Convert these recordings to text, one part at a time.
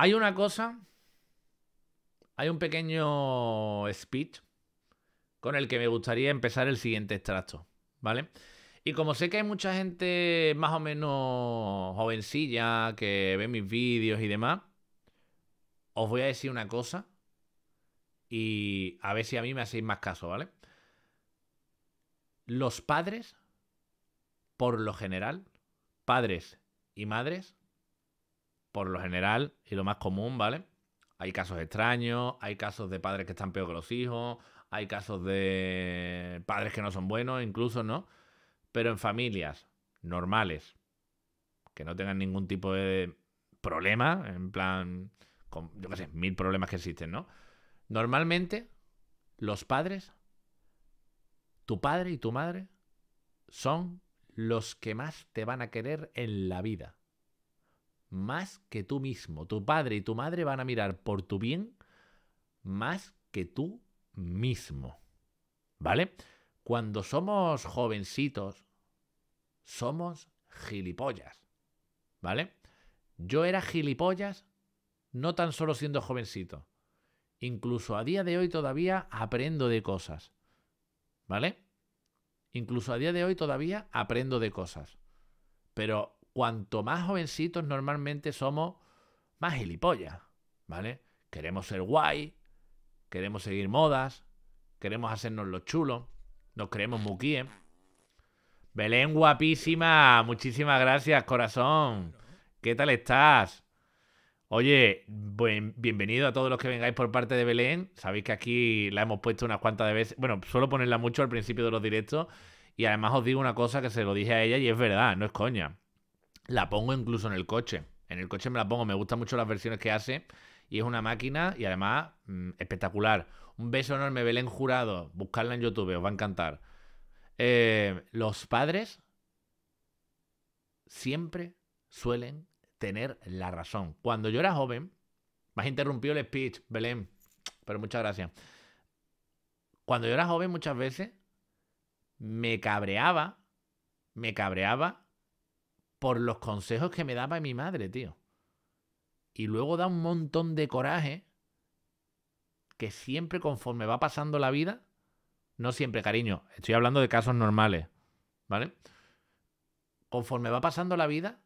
Hay una cosa, hay un pequeño speech con el que me gustaría empezar el siguiente extracto, ¿vale? Y como sé que hay mucha gente más o menos jovencilla que ve mis vídeos y demás, os voy a decir una cosa y a ver si a mí me hacéis más caso, ¿vale? Los padres, por lo general, padres y madres, por lo general y lo más común, ¿vale? Hay casos extraños, hay casos de padres que están peor que los hijos, hay casos de padres que no son buenos, incluso, ¿no? Pero en familias normales, que no tengan ningún tipo de problema, en plan, con, yo qué sé, mil problemas que existen, ¿no? Normalmente, los padres, tu padre y tu madre, son los que más te van a querer en la vida más que tú mismo. Tu padre y tu madre van a mirar por tu bien más que tú mismo. ¿Vale? Cuando somos jovencitos, somos gilipollas. ¿Vale? Yo era gilipollas no tan solo siendo jovencito. Incluso a día de hoy todavía aprendo de cosas. ¿Vale? Incluso a día de hoy todavía aprendo de cosas. Pero cuanto más jovencitos normalmente somos, más gilipollas, ¿vale? Queremos ser guay, queremos seguir modas, queremos hacernos los chulos, nos creemos muquíes. Belén, guapísima, muchísimas gracias, corazón. ¿Qué tal estás? Oye, bienvenido a todos los que vengáis por parte de Belén. Sabéis que aquí la hemos puesto unas cuantas de veces. Bueno, suelo ponerla mucho al principio de los directos. Y además os digo una cosa que se lo dije a ella y es verdad, no es coña. La pongo incluso en el coche. En el coche me la pongo, me gustan mucho las versiones que hace y es una máquina y además mm, espectacular. Un beso enorme, Belén Jurado. Buscarla en YouTube, os va a encantar. Eh, los padres siempre suelen tener la razón. Cuando yo era joven, me has interrumpido el speech, Belén, pero muchas gracias. Cuando yo era joven muchas veces me cabreaba, me cabreaba por los consejos que me daba mi madre, tío. Y luego da un montón de coraje que siempre conforme va pasando la vida, no siempre, cariño, estoy hablando de casos normales, ¿vale? Conforme va pasando la vida,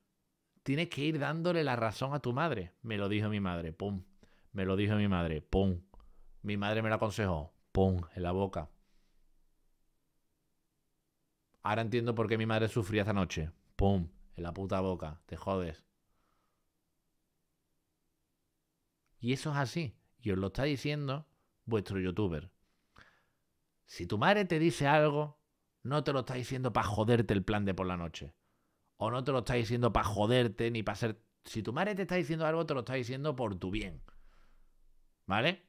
tienes que ir dándole la razón a tu madre. Me lo dijo mi madre, pum. Me lo dijo mi madre, pum. Mi madre me lo aconsejó, pum, en la boca. Ahora entiendo por qué mi madre sufría esta noche, pum, en la puta boca, te jodes. Y eso es así, y os lo está diciendo vuestro youtuber. Si tu madre te dice algo, no te lo está diciendo para joderte el plan de por la noche. O no te lo está diciendo para joderte ni para ser... Si tu madre te está diciendo algo, te lo está diciendo por tu bien. ¿Vale?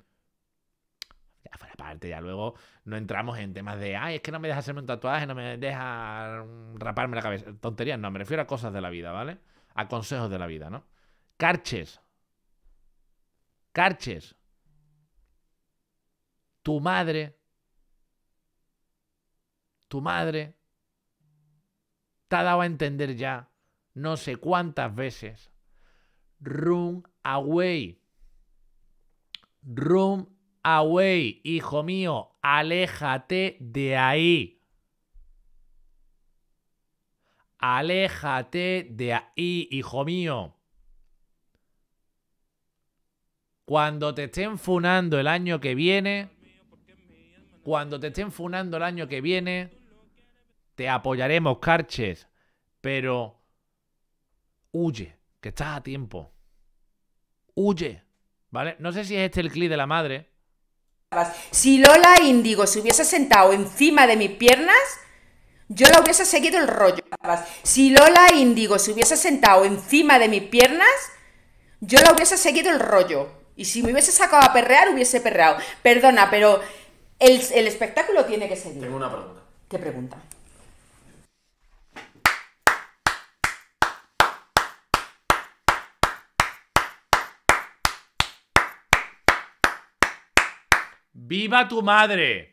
ya luego no entramos en temas de, ay, es que no me deja hacerme un tatuaje, no me deja raparme la cabeza. Tonterías, no, me refiero a cosas de la vida, ¿vale? A consejos de la vida, ¿no? Carches. Carches. Tu madre. Tu madre. Te ha dado a entender ya no sé cuántas veces. Run away. Run away, hijo mío, aléjate de ahí. Aléjate de ahí, hijo mío. Cuando te estén funando el año que viene, cuando te estén funando el año que viene, te apoyaremos, Carches, pero huye, que estás a tiempo. Huye, ¿vale? No sé si es este el clic de la madre, si Lola Índigo se hubiese sentado encima de mis piernas, yo la hubiese seguido el rollo. Si Lola Índigo se hubiese sentado encima de mis piernas, yo la hubiese seguido el rollo. Y si me hubiese sacado a perrear, hubiese perreado. Perdona, pero el, el espectáculo tiene que seguir. Tengo una pregunta. ¿Qué pregunta? ¡Viva tu madre!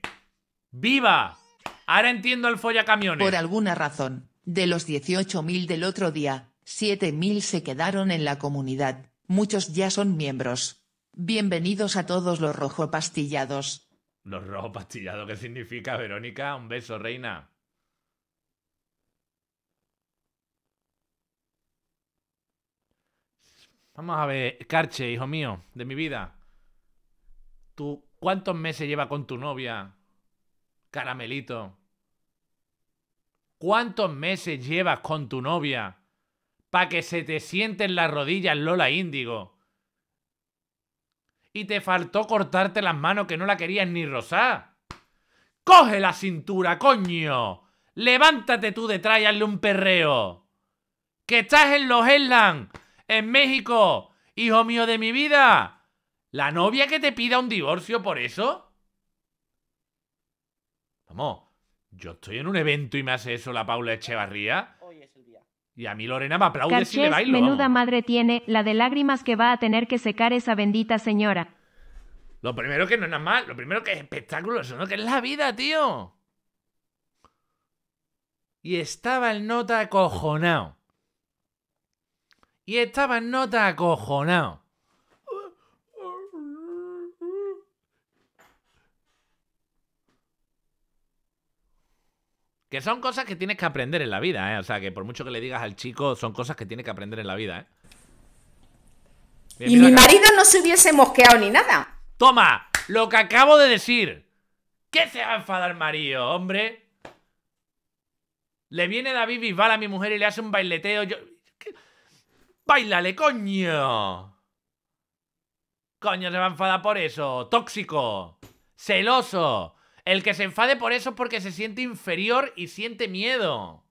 ¡Viva! Ahora entiendo el follacamiones. Por alguna razón, de los 18.000 del otro día, 7.000 se quedaron en la comunidad, muchos ya son miembros. Bienvenidos a todos los rojo pastillados. Los rojo pastillados, ¿qué significa, Verónica? Un beso, reina. Vamos a ver, Carche, hijo mío, de mi vida. Tú ¿Cuántos meses lleva con tu novia, caramelito? ¿Cuántos meses llevas con tu novia para que se te sienten las rodillas Lola Índigo? Y te faltó cortarte las manos que no la querías ni rosar. ¡Coge la cintura, coño! ¡Levántate tú de y un perreo! ¡Que estás en los Headlands! ¡En México! ¡Hijo mío de mi vida! ¿La novia que te pida un divorcio por eso? Vamos, yo estoy en un evento y me hace eso la Paula Echevarría. Hoy es día. Y a mí Lorena me aplaude si le bailo. Menuda madre tiene la de lágrimas que va a tener que secar esa bendita señora. Lo primero que no es nada mal, lo primero que es espectáculo, eso no que es la vida, tío. Y estaba el nota acojonado. Y estaba el nota acojonado. Que son cosas que tienes que aprender en la vida, ¿eh? O sea, que por mucho que le digas al chico, son cosas que tiene que aprender en la vida, ¿eh? y mi marido no se hubiese mosqueado ni nada. Toma, lo que acabo de decir. ¿Qué se va a enfadar marido, hombre? Le viene David Bisbal a mi mujer y le hace un baileteo. Yo... ¡Bailale, coño! Coño, se va a enfadar por eso. Tóxico. Celoso. El que se enfade por eso es porque se siente inferior y siente miedo.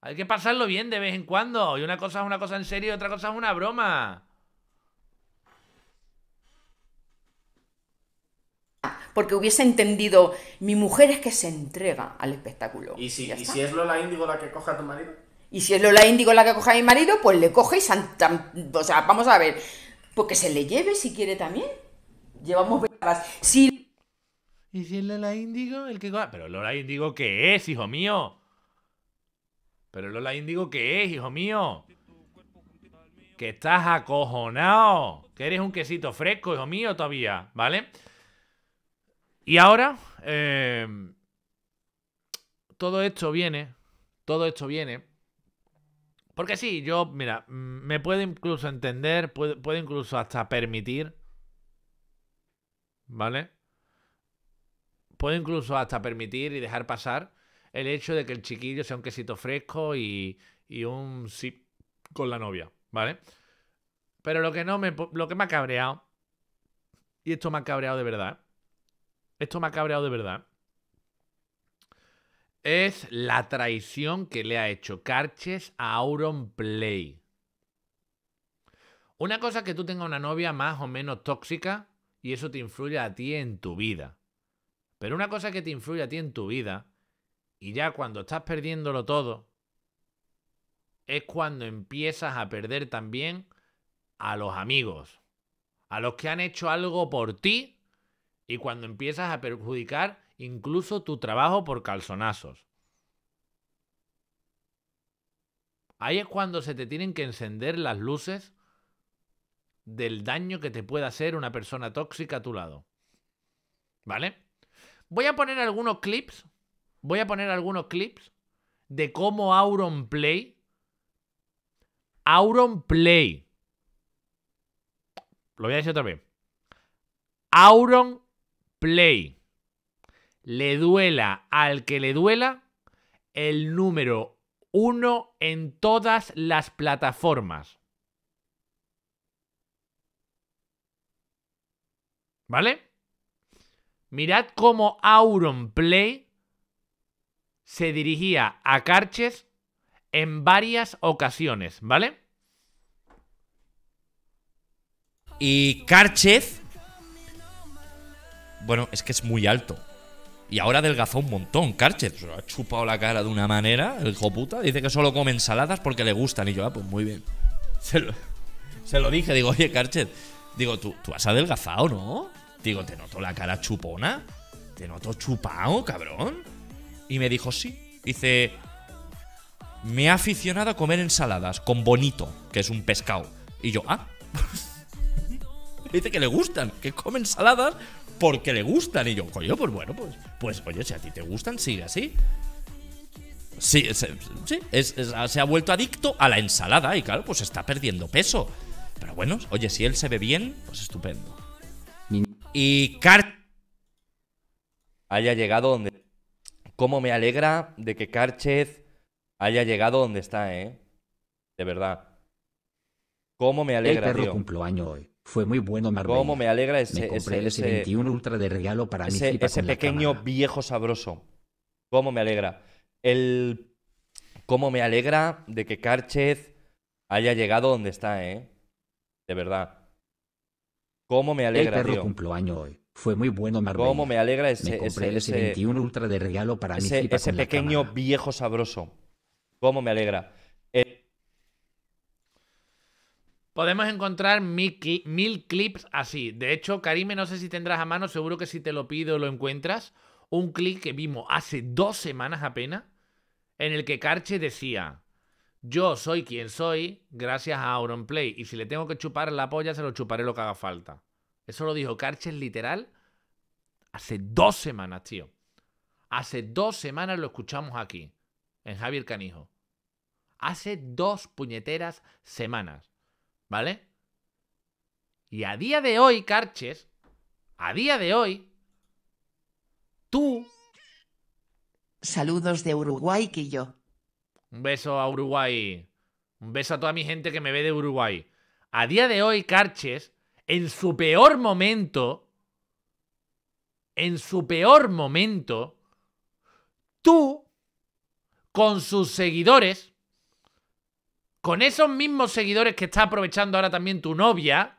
Hay que pasarlo bien de vez en cuando. Y una cosa es una cosa en serio y otra cosa es una broma. Porque hubiese entendido, mi mujer es que se entrega al espectáculo. ¿Y si, ¿y si es Lola Índigo la que coja a tu marido? Y si es Lola Índigo la que coja a mi marido, pues le coge y O sea, vamos a ver. Porque se le lleve si quiere también. Llevamos ¿Y si es Lola Índigo el que.? Ah, pero Lola Índigo, ¿qué es, hijo mío? Pero Lola Índigo, ¿qué es, hijo mío? Que estás acojonado. Que eres un quesito fresco, hijo mío, todavía. ¿Vale? Y ahora. Em, todo esto viene. Todo esto viene. Porque sí, yo, mira, mm, me puedo incluso entender, puedo incluso hasta permitir ¿vale? Puedo incluso hasta permitir y dejar pasar el hecho de que el chiquillo sea un quesito fresco y, un sí con la novia, ¿vale? Pero lo que no me lo que me ha cabreado y esto me ha cabreado de verdad. Esto me ha cabreado de verdad. Es la traición que le ha hecho Carches a Auron Play. Una cosa que tú tengas una novia más o menos tóxica y eso te influye a ti en tu vida. Pero una cosa que te influye a ti en tu vida, y ya cuando estás perdiéndolo todo, es cuando empiezas a perder también a los amigos, a los que han hecho algo por ti, y cuando empiezas a perjudicar incluso tu trabajo por calzonazos. Ahí es cuando se te tienen que encender las luces del daño que te pueda hacer una persona tóxica a tu lado. ¿Vale? Voy a poner algunos clips. Voy a poner algunos clips de cómo Auron Play. Auron Play. Lo voy a decir otra vez. Auron Play. Le duela al que le duela el número uno en todas las plataformas. ¿Vale? Mirad cómo Auron Play se dirigía a Carches en varias ocasiones, ¿vale? Y Carchez. Bueno, es que es muy alto. Y ahora adelgazó un montón. lo ha chupado la cara de una manera, el hijo puta. Dice que solo come ensaladas porque le gustan. Y yo, ah, pues muy bien. Se lo, dije, digo, oye, Carchet, Digo, ¿tú, tú has adelgazado, ¿no? Digo, te noto la cara chupona. Te noto chupado, cabrón. Y me dijo, sí. Dice, me he aficionado a comer ensaladas con bonito, que es un pescado. Y yo, ah. dice que le gustan, que come ensaladas porque le gustan. Y yo, coño, pues bueno, pues, pues oye, si a ti te gustan, sigue así. Sí, sí se ha vuelto adicto a la ensalada y claro, pues está perdiendo peso. Pero bueno, oye, si él se ve bien, pues estupendo. Y Cart haya llegado donde... Cómo me alegra de que Karchez haya llegado donde está, ¿eh? De verdad. Cómo me alegra, año Fue muy bueno, Cómo me alegra ese... ese, Ultra de regalo para Ese pequeño viejo sabroso. Cómo me alegra. El... Cómo me alegra de que Karchez haya llegado donde está, ¿eh? De verdad. ¿Cómo me alegra, El perro tío? año hoy. Fue muy bueno, Marbella. ¿Cómo me alegra ese, me compré ese, el S21 Ultra de regalo para ese, Ese pequeño viejo sabroso. ¿Cómo me alegra? Eh, Podemos encontrar mil, mil, clips así. De hecho, Karime, no sé si tendrás a mano, seguro que si te lo pido lo encuentras. Un clip que vimos hace dos semanas apenas, en el que Carche decía, yo soy quien soy gracias a Auronplay. Y si le tengo que chupar la polla, se lo chuparé lo que haga falta. Eso lo dijo Carches literal hace dos semanas, tío. Hace dos semanas lo escuchamos aquí, en Javier Canijo. Hace dos puñeteras semanas, ¿vale? Y a día de hoy, Carches, a día de hoy, tú... Saludos de Uruguay, que yo. Un beso a Uruguay. Un beso a toda mi gente que me ve de Uruguay. A día de hoy, Carches, en su peor momento, en su peor momento, tú, con sus seguidores, con esos mismos seguidores que está aprovechando ahora también tu novia,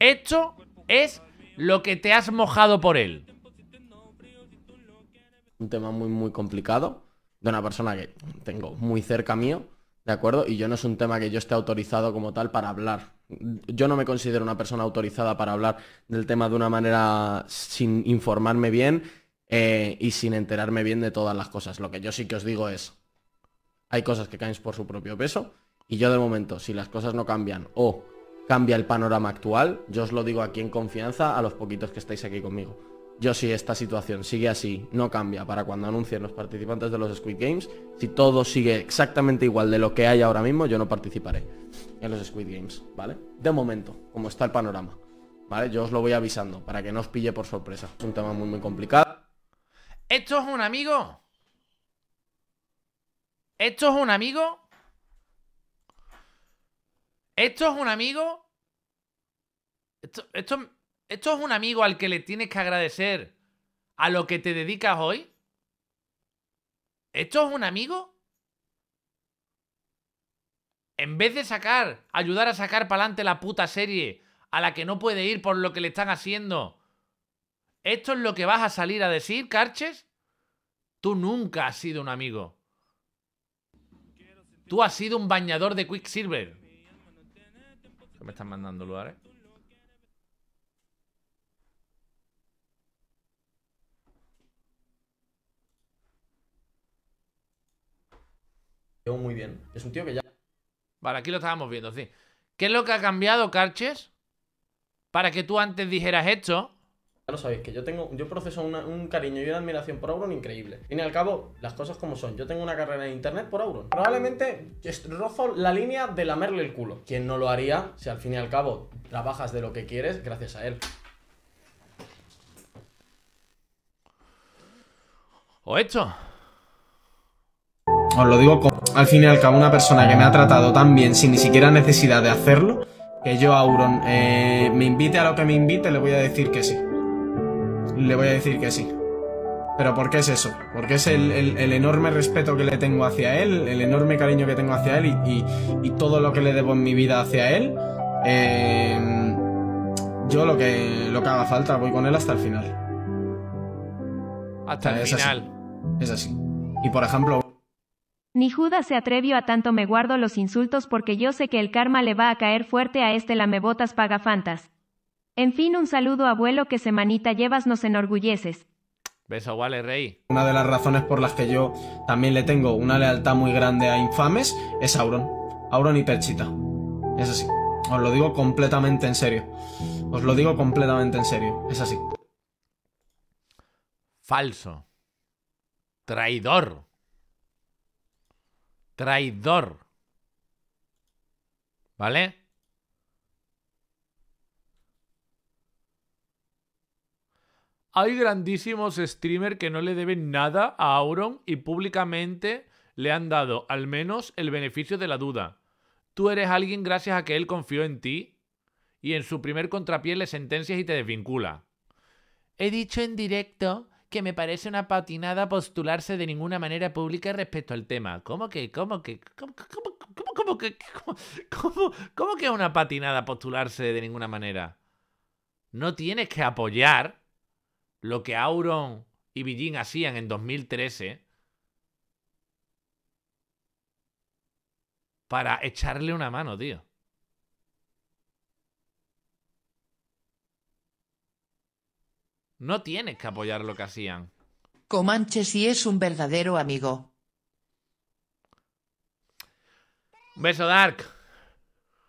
esto es lo que te has mojado por él. Un tema muy, muy complicado de una persona que tengo muy cerca mío, ¿de acuerdo? Y yo no es un tema que yo esté autorizado como tal para hablar. Yo no me considero una persona autorizada para hablar del tema de una manera sin informarme bien eh, y sin enterarme bien de todas las cosas. Lo que yo sí que os digo es, hay cosas que caen por su propio peso y yo de momento, si las cosas no cambian o cambia el panorama actual, yo os lo digo aquí en confianza a los poquitos que estáis aquí conmigo yo si esta situación sigue así, no cambia para cuando anuncien los participantes de los Squid Games, si todo sigue exactamente igual de lo que hay ahora mismo, yo no participaré en los Squid Games, ¿vale? De momento, como está el panorama, ¿vale? Yo os lo voy avisando para que no os pille por sorpresa. Es un tema muy, muy complicado. ¿Esto es un amigo? ¿Esto es un amigo? ¿Esto es un amigo? ¿Esto, esto, ¿Esto es un amigo al que le tienes que agradecer a lo que te dedicas hoy? ¿Esto es un amigo? En vez de sacar, ayudar a sacar para adelante la puta serie a la que no puede ir por lo que le están haciendo, ¿esto es lo que vas a salir a decir, Carches? Tú nunca has sido un amigo. Tú has sido un bañador de Quicksilver. me están mandando lugares? Llevo muy bien. Es un tío que ya... Vale, aquí lo estábamos viendo, sí. ¿Qué es lo que ha cambiado, Carches? Para que tú antes dijeras esto. Ya lo sabéis, que yo tengo, yo proceso un cariño y una admiración por Auron increíble. Y al cabo, las cosas como son. Yo tengo una carrera en internet por Auron. Probablemente rozo la línea de lamerle el culo. ¿Quién no lo haría si al fin y al cabo trabajas de lo que quieres gracias a él? O esto os lo digo como, al fin y al cabo, una persona que me ha tratado tan bien sin ni siquiera necesidad de hacerlo, que yo, Auron, eh, me invite a lo que me invite, le voy a decir que sí. Le voy a decir que sí. Pero ¿por qué es eso? Porque es el, enorme respeto que le tengo hacia él, el enorme cariño que tengo hacia él y, todo lo que le debo en mi vida hacia él. Eh, yo lo que, lo que haga falta, voy con él hasta el final. Hasta el final. Es así. Y por ejemplo, ni Judas se atrevió a tanto me guardo los insultos porque yo sé que el karma le va a caer fuerte a este lamebotas pagafantas. En fin, un saludo abuelo que semanita llevas nos enorgulleces. Beso, vale, rey. Una de las razones por las que yo también le tengo una lealtad muy grande a Infames es Auron. Auron y Perchita. Es así. Os lo digo completamente en serio. Os lo digo completamente en serio. Es así. Falso. Traidor. Traidor. ¿Vale? Hay grandísimos streamers que no le deben nada a Auron y públicamente le han dado al menos el beneficio de la duda. Tú eres alguien gracias a que él confió en ti y en su primer contrapié le sentencias y te desvincula. He dicho en directo que me parece una patinada postularse de ninguna manera pública respecto al tema. ¿Cómo que? ¿Cómo que? ¿Cómo, cómo, cómo, que? Cómo, ¿Cómo que una patinada postularse de ninguna manera? No tienes que apoyar lo que Auron y Beijing hacían en 2013 para echarle una mano, tío. No tienes que apoyar lo que hacían. Comanche si es un verdadero amigo. beso, Dark.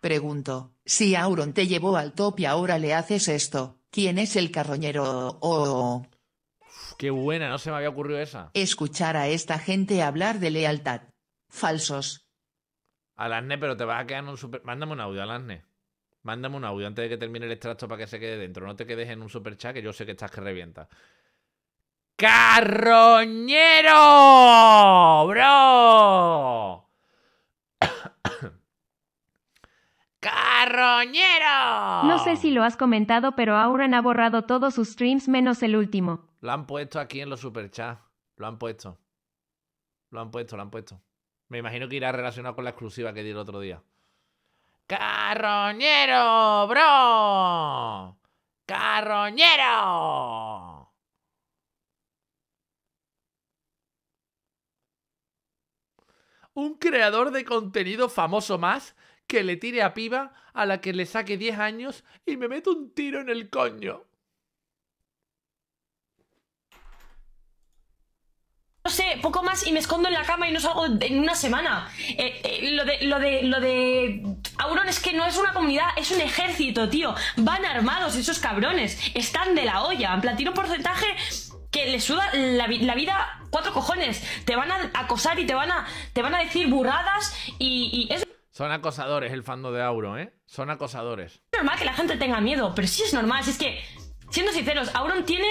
Pregunto, si Auron te llevó al top y ahora le haces esto, ¿quién es el carroñero? o qué buena, no se me había ocurrido esa. Escuchar a esta gente hablar de lealtad. Falsos. Alasne, pero te vas a quedar en un super... Mándame un audio, Alasne. Mándame un audio antes de que termine el extracto para que se quede dentro. No te quedes en un super chat que yo sé que estás que revienta. ¡Carroñero! ¡Bro! ¡Carroñero! No sé si lo has comentado, pero Auron ha borrado todos sus streams menos el último. Lo han puesto aquí en los superchats. Lo han puesto. Lo han puesto, lo han puesto. Me imagino que irá relacionado con la exclusiva que di el otro día. Carroñero, bro. Carroñero. Un creador de contenido famoso más que le tire a piba a la que le saque 10 años y me mete un tiro en el coño. no sé, poco más y me escondo en la cama y no salgo en una semana. Eh, eh, lo, de, lo de Auron ah, es que no es una comunidad, es un ejército, tío. Van armados esos cabrones. Están de la olla. En plan, un porcentaje que le suda la, vida cuatro cojones. Te van a acosar y te van a, te van a decir burradas y, Son acosadores el fando de Auron, ¿eh? Son acosadores. Es normal que la gente tenga miedo, pero sí es normal. Si es que, siendo sinceros, Auron tiene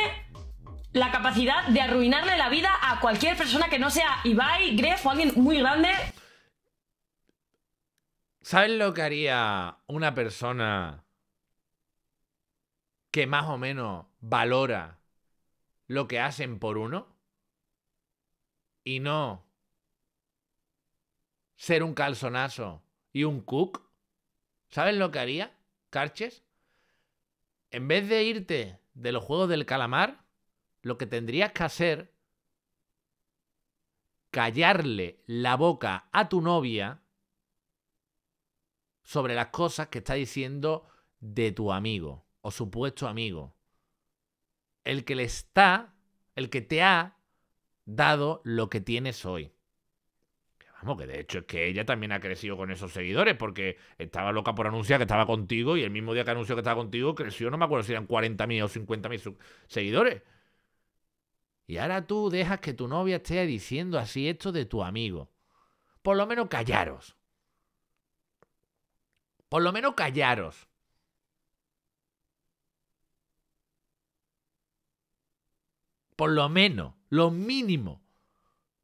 la capacidad de arruinarle la vida a cualquier persona que no sea Ibai, Gref o alguien muy grande. ¿Sabes lo que haría una persona que más o menos valora lo que hacen por uno? Y no ser un calzonazo y un cook. ¿Sabes lo que haría, Carches? En vez de irte de los juegos del calamar, lo que tendrías que hacer, callarle la boca a tu novia sobre las cosas que está diciendo de tu amigo o supuesto amigo. El que le está, el que te ha dado lo que tienes hoy. Vamos, que de hecho es que ella también ha crecido con esos seguidores porque estaba loca por anunciar que estaba contigo y el mismo día que anunció que estaba contigo creció, no me acuerdo si eran 40.000 o 50.000 seguidores. Y ahora tú dejas que tu novia esté diciendo así esto de tu amigo. Por lo menos callaros. Por lo menos callaros. Por lo menos, lo mínimo.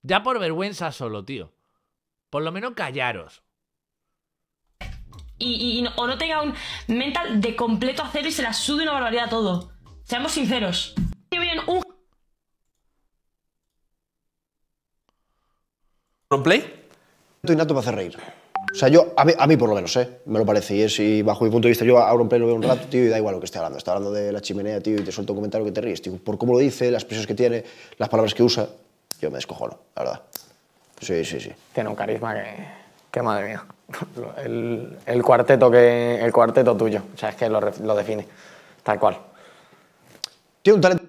Ya por vergüenza solo, tío. Por lo menos callaros. Y, o no tenga un mental de completo cero y se la sube una barbaridad a todo. Seamos sinceros. Un... play? Estoy nato para hacer reír. O sea, yo, a mí, por lo menos, ¿eh? me lo parece. Y es, y bajo mi punto de vista, yo abro un pleno, veo un rato, tío, y da igual lo que esté hablando. Está hablando de la chimenea, tío, y te suelto un comentario que te ríes, Por cómo lo dice, las expresiones que tiene, las palabras que usa, yo me descojono, la verdad. Sí, sí, sí. Tiene un carisma que, ¡Qué madre mía. El, cuarteto que el cuarteto tuyo, o sea, es que lo, lo define, tal cual. Tiene un talento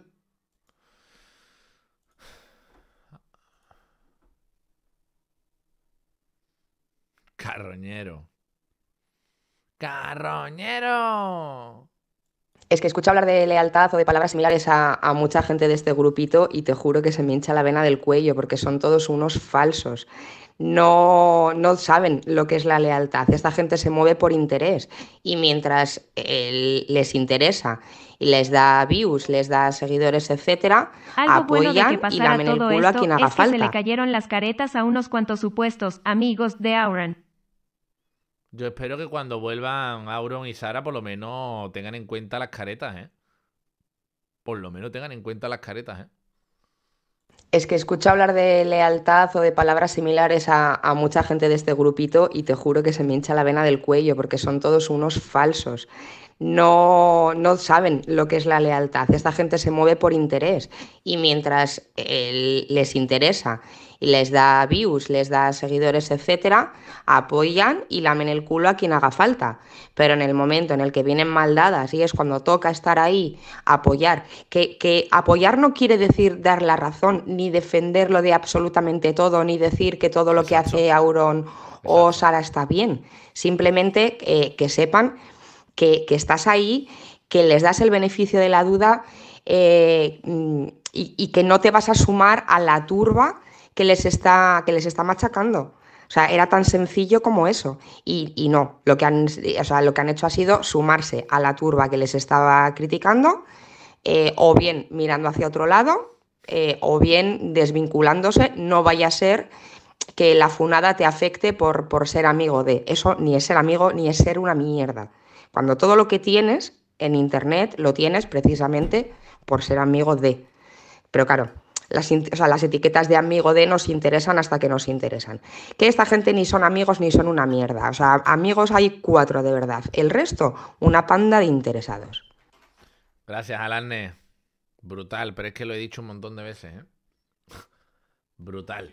Carroñero. Carroñero. Es que escucho hablar de lealtad o de palabras similares a, mucha gente de este grupito y te juro que se me hincha la vena del cuello porque son todos unos falsos. No, no saben lo que es la lealtad. Esta gente se mueve por interés y mientras les interesa y les da views, les da seguidores, etcétera, apoyan y lamen el culo a quien haga es que Se le cayeron las caretas a unos cuantos supuestos amigos de Auran. Yo espero que cuando vuelvan Auron y Sara, por lo menos tengan en cuenta las caretas, ¿eh? Por lo menos tengan en cuenta las caretas, ¿eh? Es que escucho hablar de lealtad o de palabras similares a, mucha gente de este grupito y te juro que se me hincha la vena del cuello porque son todos unos falsos. No, no saben lo que es la lealtad. Esta gente se mueve por interés y mientras eh, les interesa les da views, les da seguidores, etcétera, apoyan y lamen el culo a quien haga falta. Pero en el momento en el que vienen mal dadas y es cuando toca estar ahí, apoyar, que, apoyar no quiere decir dar la razón, ni defenderlo de absolutamente todo, ni decir que todo lo que hace Auron o Sara está bien. Simplemente eh, que sepan que, estás ahí, que les das el beneficio de la duda. Eh, mm, y, que no te vas a sumar a la turba que les está, que les está machacando. O sea, era tan sencillo como eso. Y, no, lo que, han, o sea, lo que han hecho ha sido sumarse a la turba que les estaba criticando, eh, o bien mirando hacia otro lado, eh, o bien desvinculándose, no vaya a ser que la funada te afecte por, por ser amigo de. Eso ni es ser amigo ni es ser una mierda. Cuando todo lo que tienes en Internet lo tienes precisamente por ser amigo de. Pero claro, las, o sea, las etiquetas de amigo de nos interesan hasta que nos interesan. Que esta gente ni son amigos ni son una mierda. O sea, amigos hay cuatro de verdad. El resto, una panda de interesados. Gracias, Alanne. Brutal, pero es que lo he dicho un montón de veces. ¿eh? Brutal.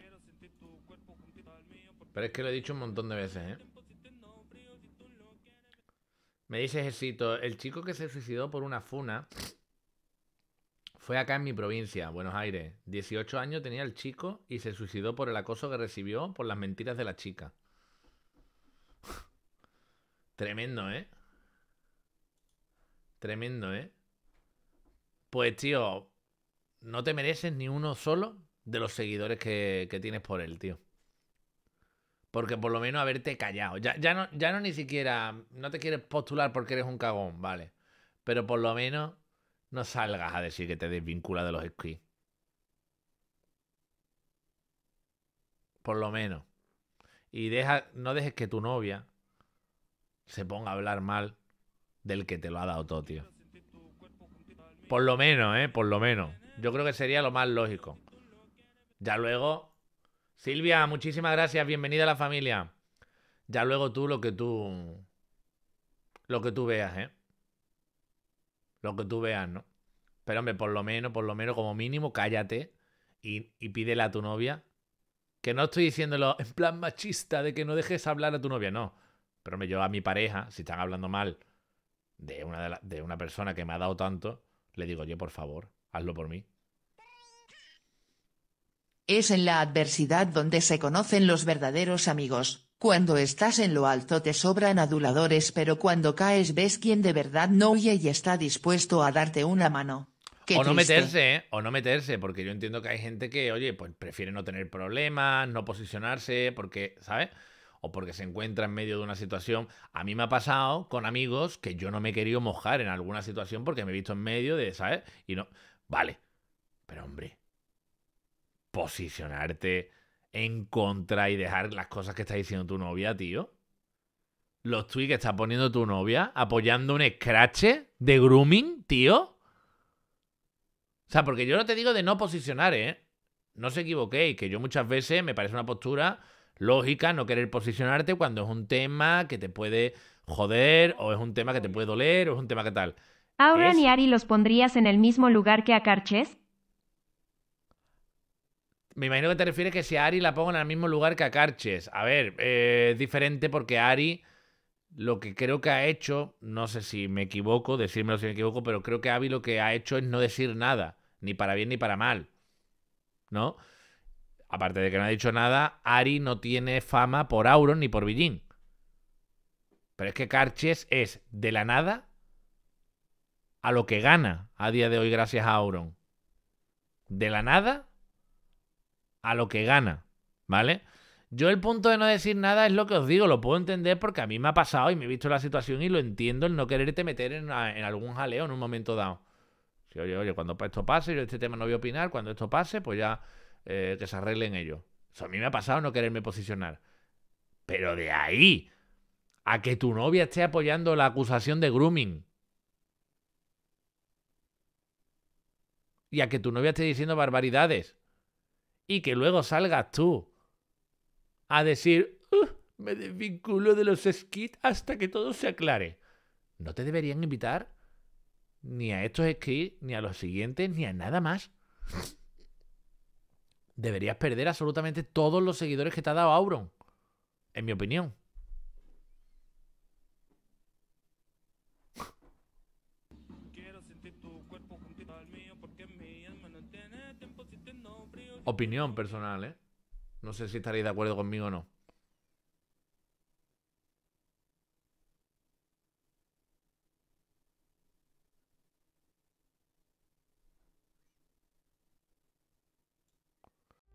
Pero es que lo he dicho un montón de veces. ¿eh? Me dice Jesito, el chico que se suicidó por una funa fue acá en mi provincia, Buenos Aires. 18 años tenía el chico y se suicidó por el acoso que recibió por las mentiras de la chica. Tremendo, ¿eh? Tremendo, ¿eh? Pues tío, no te mereces ni uno solo de los seguidores que, tienes por él, tío. Porque por lo menos haberte callado. Ya, ya, no, ya no ni siquiera. No te quieres postular porque eres un cagón, vale. Pero por lo menos no salgas a decir que te desvincula de los esquís. Por lo menos. Y deja, no dejes que tu novia se ponga a hablar mal del que te lo ha dado todo, tío. Por lo menos, ¿eh? Por lo menos. Yo creo que sería lo más lógico. Ya luego. Silvia, muchísimas gracias. Bienvenida a la familia. Ya luego tú lo que tú. Lo que tú veas, ¿eh? lo que tú veas, ¿no? Pero hombre, por lo menos, por lo menos, como mínimo, cállate y, y pídele a tu novia. Que no estoy diciéndolo en plan machista de que no dejes hablar a tu novia, no. Pero hombre, yo a mi pareja, si están hablando mal de una, de, de una persona que me ha dado tanto, le digo, yo por favor, hazlo por mí. Es en la adversidad donde se conocen los verdaderos amigos. Cuando estás en lo alto te sobran aduladores, pero cuando caes ves quién de verdad no huye y está dispuesto a darte una mano. o no meterse, ¿eh? o no meterse, porque yo entiendo que hay gente que, oye, pues prefiere no tener problemas, no posicionarse, porque, ¿sabes? O porque se encuentra en medio de una situación. A mí me ha pasado con amigos que yo no me he querido mojar en alguna situación porque me he visto en medio de, ¿sabes? Y no. Vale. Pero, hombre. Posicionarte en contra y dejar las cosas que está diciendo tu novia, tío. Los tweets que está poniendo tu novia apoyando un scratch de grooming, tío. O sea, porque yo no te digo de no posicionar, ¿eh? No se equivoquéis, que yo muchas veces me parece una postura lógica no querer posicionarte cuando es un tema que te puede joder, o es un tema que te puede doler, o es un tema que tal. Ahora ni Ari los pondrías en el mismo lugar que a Carches. Me imagino que te refieres que si a Ari la pongo en el mismo lugar que a Carches. A ver, eh, es diferente porque Ari lo que creo que ha hecho, no sé si me equivoco, decírmelo si me equivoco, pero creo que Avi lo que ha hecho es no decir nada, ni para bien ni para mal. ¿No? Aparte de que no ha dicho nada, Ari no tiene fama por Auron ni por Villín. Pero es que Carches es de la nada a lo que gana a día de hoy gracias a Auron. De la nada a lo que gana, ¿vale? Yo el punto de no decir nada es lo que os digo, lo puedo entender porque a mí me ha pasado y me he visto la situación y lo entiendo el no quererte meter en, algún jaleo en un momento dado. Si, oye, oye, cuando esto pase, yo este tema no voy a opinar, cuando esto pase, pues ya eh, que se arreglen ellos. a mí me ha pasado no quererme posicionar. Pero de ahí a que tu novia esté apoyando la acusación de grooming. Y a que tu novia esté diciendo barbaridades y que luego salgas tú a decir, me desvinculo de los skits hasta que todo se aclare. No te deberían invitar ni a estos skits, ni a los siguientes, ni a nada más. Deberías perder absolutamente todos los seguidores que te ha dado Auron, en mi opinión. Opinión personal, ¿eh? No sé si estaréis de acuerdo conmigo o no.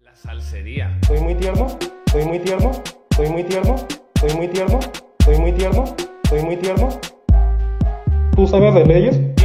La salsería. Soy muy tierno, soy muy tierno, soy muy tierno, soy muy tierno, soy muy tierno, soy muy tierno. ¿Tú sabes de ellos?